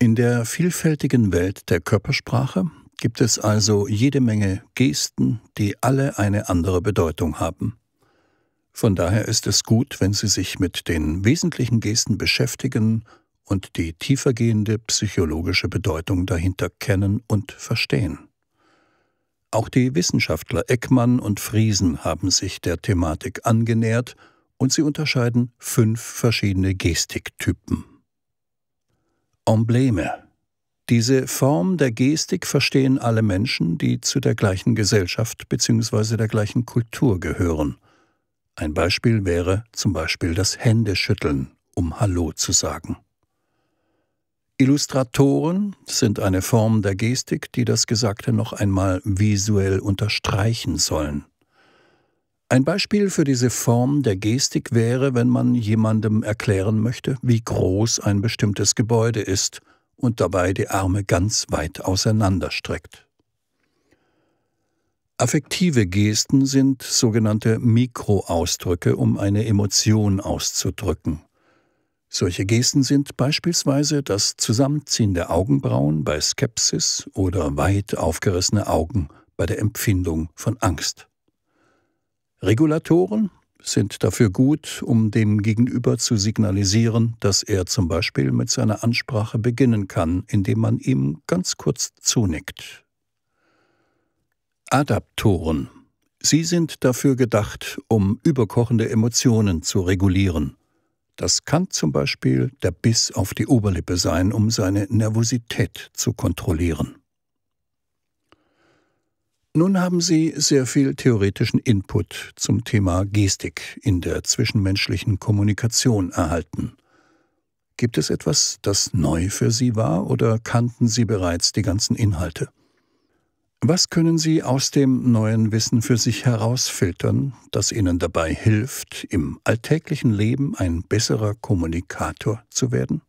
In der vielfältigen Welt der Körpersprache gibt es also jede Menge Gesten, die alle eine andere Bedeutung haben. Von daher ist es gut, wenn Sie sich mit den wesentlichen Gesten beschäftigen und die tiefergehende psychologische Bedeutung dahinter kennen und verstehen. Auch die Wissenschaftler Eckmann und Friesen haben sich der Thematik angenähert und sie unterscheiden fünf verschiedene Gestiktypen. Embleme. Diese Form der Gestik verstehen alle Menschen, die zu der gleichen Gesellschaft bzw. der gleichen Kultur gehören. Ein Beispiel wäre zum Beispiel das Händeschütteln, um Hallo zu sagen. Illustratoren sind eine Form der Gestik, die das Gesagte noch einmal visuell unterstreichen sollen. Ein Beispiel für diese Form der Gestik wäre, wenn man jemandem erklären möchte, wie groß ein bestimmtes Gebäude ist und dabei die Arme ganz weit auseinanderstreckt. Affektive Gesten sind sogenannte Mikroausdrücke, um eine Emotion auszudrücken. Solche Gesten sind beispielsweise das Zusammenziehen der Augenbrauen bei Skepsis oder weit aufgerissene Augen bei der Empfindung von Angst. Regulatoren sind dafür gut, um dem Gegenüber zu signalisieren, dass er zum Beispiel mit seiner Ansprache beginnen kann, indem man ihm ganz kurz zunickt. Adaptoren. Sie sind dafür gedacht, um überkochende Emotionen zu regulieren. Das kann zum Beispiel der Biss auf die Oberlippe sein, um seine Nervosität zu kontrollieren. Nun haben Sie sehr viel theoretischen Input zum Thema Gestik in der zwischenmenschlichen Kommunikation erhalten. Gibt es etwas, das neu für Sie war oder kannten Sie bereits die ganzen Inhalte? Was können Sie aus dem neuen Wissen für sich herausfiltern, das Ihnen dabei hilft, im alltäglichen Leben ein besserer Kommunikator zu werden?